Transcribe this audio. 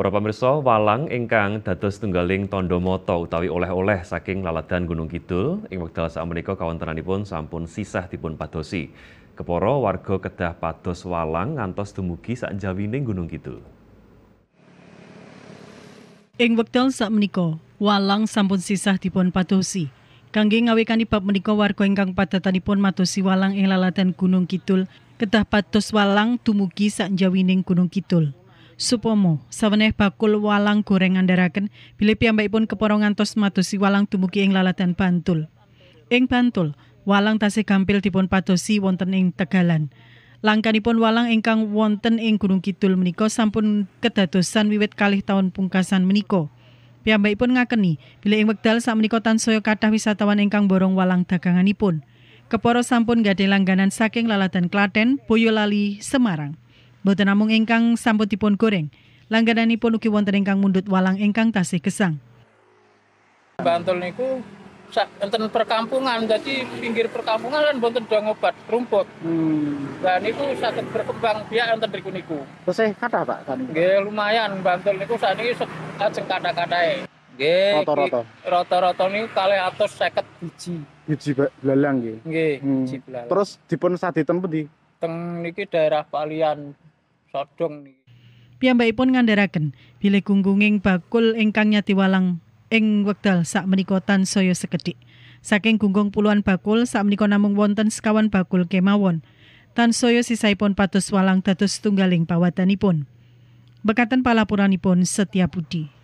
Para pemirsa, walang ingkang dados tunggaling tondo moto utawi oleh-oleh saking laladan Gunung Kidul ing wekdal sakmenika kawontenanipun sampun sisah dipun padosi. Keporo warga kedah pados walang ngantos dumugi sakjawining Gunung Kidul. Ing wekdal sakmenika, walang sampun sisah dipun padosi. Kangge ngawekani bab menika warga ingkang padatanipun matosi walang ing laladan Gunung Kidul kedah pados walang dumugi sakjawining Gunung Kidul. Supomo saweneh bakul walang goreng andharaken bilih piyambakipun keporongan ngantos matosi walang tubuki ing lalatan Bantul. Ing Bantul, walang tasih gampil dipun padosi wonten ing Tegalan. Langkanipun walang ingkang wonten ing Gunung Kidul menika sampun kedadosan wiwit kalih tahun pungkasan menika. Piyambakipun ngakeni bilih ing wekdal sakmenika tansaya kathah wisatawan ingkang borong walang daganganipun. Keporo sampun gadhe langganan saking lalatan Klaten, Boyolali, Semarang. Boten namung ingkang sampun dipun goreng. Langgananipun ugi wonten ingkang mundut walang ingkang tasih gesang. Bantul niku enten perkampungan jadi pinggir perkampungan kan bonten doang obat rumput hmm. dan itu sakit berkembang biak enten riku niku terus kata pak kan Gak lumayan bantul niku saat ini ajeng kata kata Roto-roto? rata Rata-rata niku kalih atus seket biji. Biji belalang nggih. Nggih, hmm. biji belalang. Terus dipun saditen di? Teng niki daerah Palian sodong niki. Piyambakipun ngandharaken bilih gunggunging bakul ingkang nyatiwalang ing wekdal sakmenika tansaya sekedhik. Saking gunggung puluhan bakul sakmenika namung wonten sekawan bakul kemawon. Tansaya sisaipun patus walang dados tunggaling tanipun. Bekatan palapuranipun setiap Budi.